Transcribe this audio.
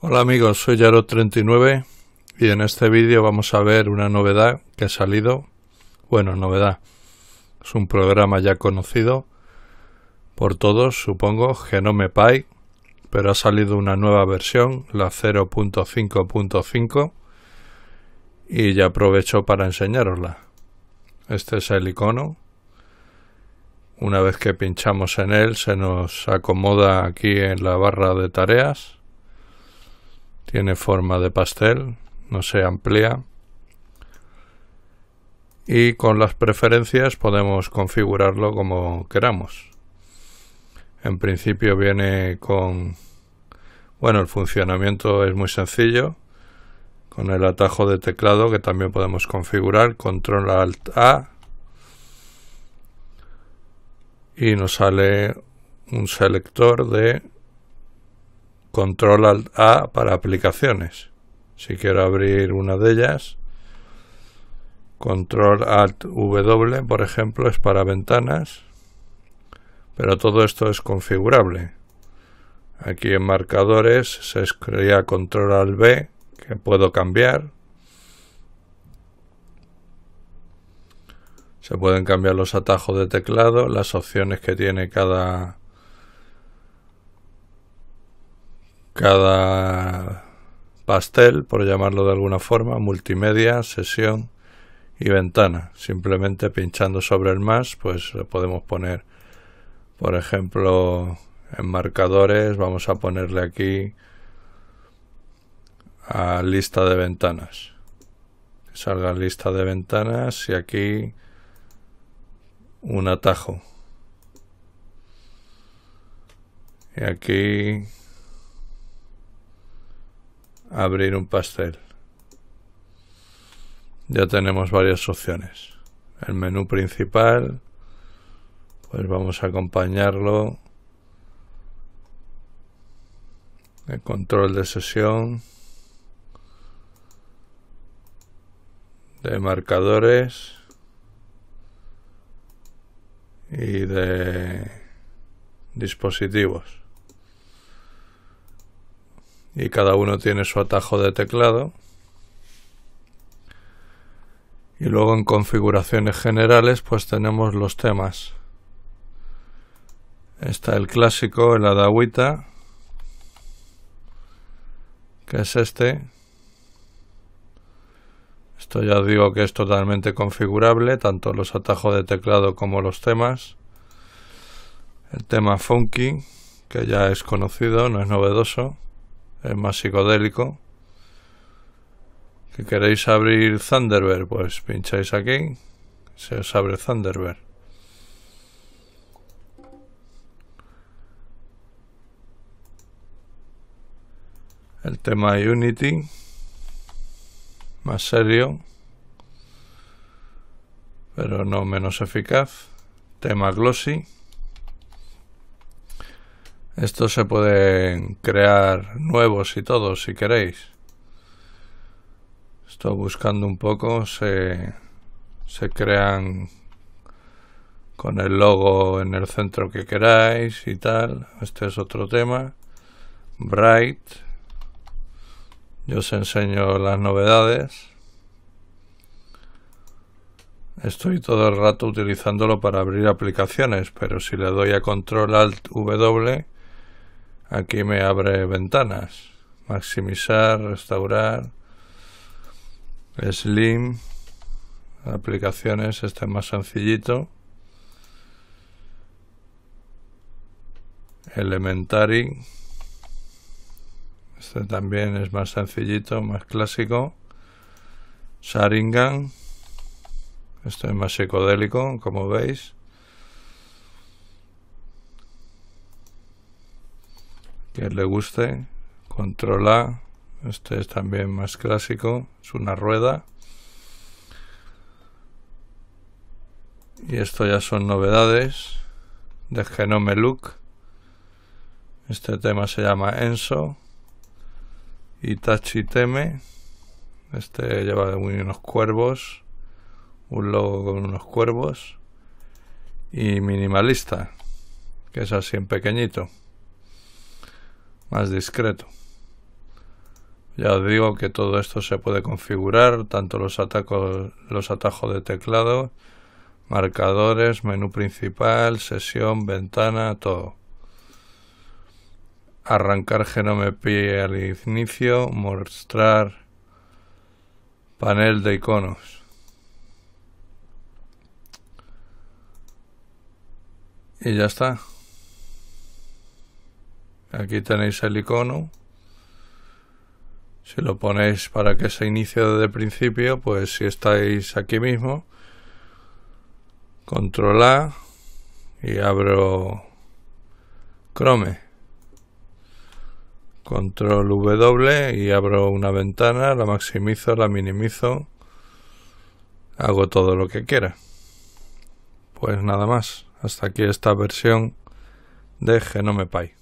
Hola amigos, soy Yaro39 y en este vídeo vamos a ver una novedad que ha salido. Bueno, novedad. Es un programa ya conocido por todos, supongo, GenomePy pero ha salido una nueva versión, la 0.5.5, y ya aprovecho para enseñarosla Este es el icono una vez que pinchamos en él, se nos acomoda aquí en la barra de tareas. Tiene forma de pastel, no se amplía. Y con las preferencias podemos configurarlo como queramos. En principio viene con... Bueno, el funcionamiento es muy sencillo. Con el atajo de teclado que también podemos configurar. Control Alt A y nos sale un selector de control alt A para aplicaciones. Si quiero abrir una de ellas, control alt W, por ejemplo, es para ventanas, pero todo esto es configurable. Aquí en marcadores se escribía control alt B, que puedo cambiar. Se pueden cambiar los atajos de teclado, las opciones que tiene cada cada pastel, por llamarlo de alguna forma, multimedia, sesión y ventana. Simplemente pinchando sobre el más, pues podemos poner, por ejemplo, en marcadores, vamos a ponerle aquí a lista de ventanas. Que salga lista de ventanas y aquí un atajo. Y aquí abrir un pastel. Ya tenemos varias opciones. El menú principal, pues vamos a acompañarlo. El control de sesión. De marcadores y de dispositivos. Y cada uno tiene su atajo de teclado. Y luego en configuraciones generales pues tenemos los temas. Está el clásico, el adagüita, que es este. Esto ya os digo que es totalmente configurable, tanto los atajos de teclado como los temas. El tema funky, que ya es conocido, no es novedoso, es más psicodélico. Si queréis abrir Thunderbird, pues pincháis aquí, se os abre Thunderbird. El tema Unity más serio, pero no menos eficaz. Tema glossy. Esto se pueden crear nuevos y todos si queréis. Estoy buscando un poco, se, se crean con el logo en el centro que queráis y tal. Este es otro tema. Bright, yo os enseño las novedades. Estoy todo el rato utilizándolo para abrir aplicaciones, pero si le doy a Control Alt W, aquí me abre ventanas. Maximizar, restaurar, Slim, aplicaciones, este es más sencillito. Elementary. Este también es más sencillito, más clásico. Saringan. Esto es más psicodélico, como veis. Que le guste. A. Este es también más clásico. Es una rueda. Y esto ya son novedades de Genome Look. Este tema se llama Enso. Teme, Este lleva unos cuervos. Un logo con unos cuervos. Y minimalista. Que es así en pequeñito. Más discreto. Ya os digo que todo esto se puede configurar, tanto los, atacos, los atajos de teclado, marcadores, menú principal, sesión, ventana, todo arrancar genome al inicio, mostrar panel de iconos. Y ya está. Aquí tenéis el icono. Si lo ponéis para que se inicie desde el principio, pues si estáis aquí mismo, control A y abro Chrome control W y abro una ventana, la maximizo, la minimizo, hago todo lo que quiera. Pues nada más, hasta aquí esta versión de GenomePy.